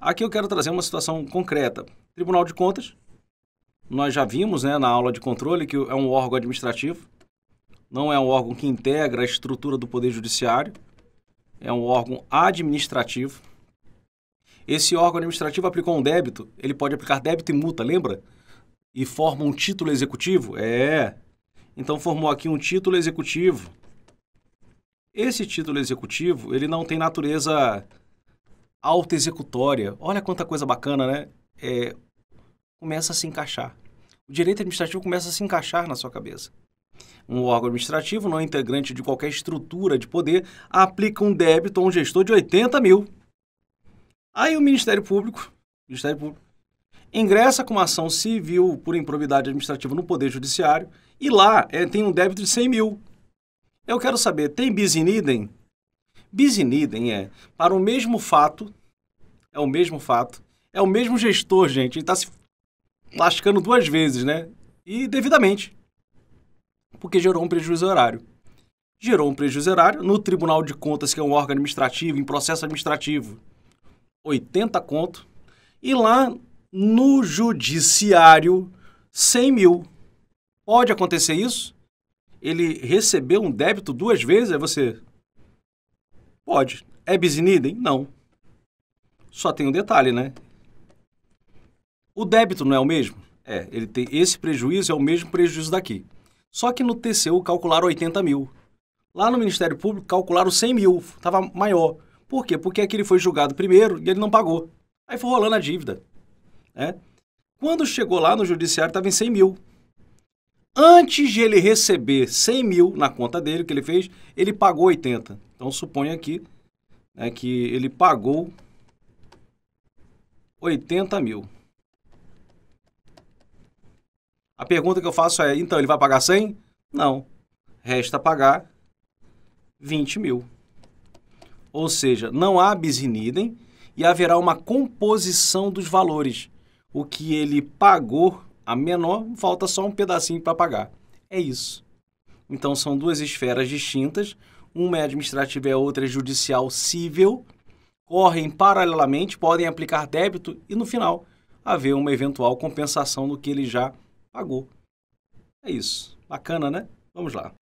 Aqui eu quero trazer uma situação concreta. Tribunal de Contas, nós já vimos né, na aula de controle que é um órgão administrativo, não é um órgão que integra a estrutura do Poder Judiciário, é um órgão administrativo. Esse órgão administrativo aplicou um débito, ele pode aplicar débito e multa, lembra? E forma um título executivo? É. Então formou aqui um título executivo. Esse título executivo, ele não tem natureza executória. olha quanta coisa bacana, né? É, começa a se encaixar. O direito administrativo começa a se encaixar na sua cabeça. Um órgão administrativo não integrante de qualquer estrutura de poder aplica um débito a um gestor de 80 mil. Aí o Ministério Público, Ministério Público ingressa com uma ação civil por improbidade administrativa no Poder Judiciário e lá é, tem um débito de 100 mil. Eu quero saber, tem bis in idem? Bis in idem é para o mesmo fato, é o mesmo fato, é o mesmo gestor, gente. Ele está se lascando duas vezes, né? E devidamente. Porque gerou um prejuízo horário. Gerou um prejuízo horário no Tribunal de Contas, que é um órgão administrativo, em processo administrativo, 80 conto. E lá no Judiciário, 100 mil. Pode acontecer isso? Ele recebeu um débito duas vezes? Aí é você, Pode. É bis in idem? Não. Só tem um detalhe, né? O débito não é o mesmo? É, ele tem esse prejuízo é o mesmo prejuízo daqui. Só que no TCU calcularam 80 mil. Lá no Ministério Público calcularam 100 mil, estava maior. Por quê? Porque aquele foi julgado primeiro e ele não pagou. Aí foi rolando a dívida. Né? Quando chegou lá no judiciário, estava em 100 mil. Antes de ele receber 100 mil na conta dele, que ele fez, ele pagou 80. Então, suponha aqui né, que ele pagou 80 mil. A pergunta que eu faço é, então ele vai pagar 100? Não. Resta pagar 20 mil. Ou seja, não há bis in idem e haverá uma composição dos valores. O que ele pagou a menor, falta só um pedacinho para pagar. É isso. Então são duas esferas distintas, uma é administrativa e a outra é judicial civil, correm paralelamente, podem aplicar débito e no final haver uma eventual compensação do que ele já pagou. É isso. Bacana, né? Vamos lá.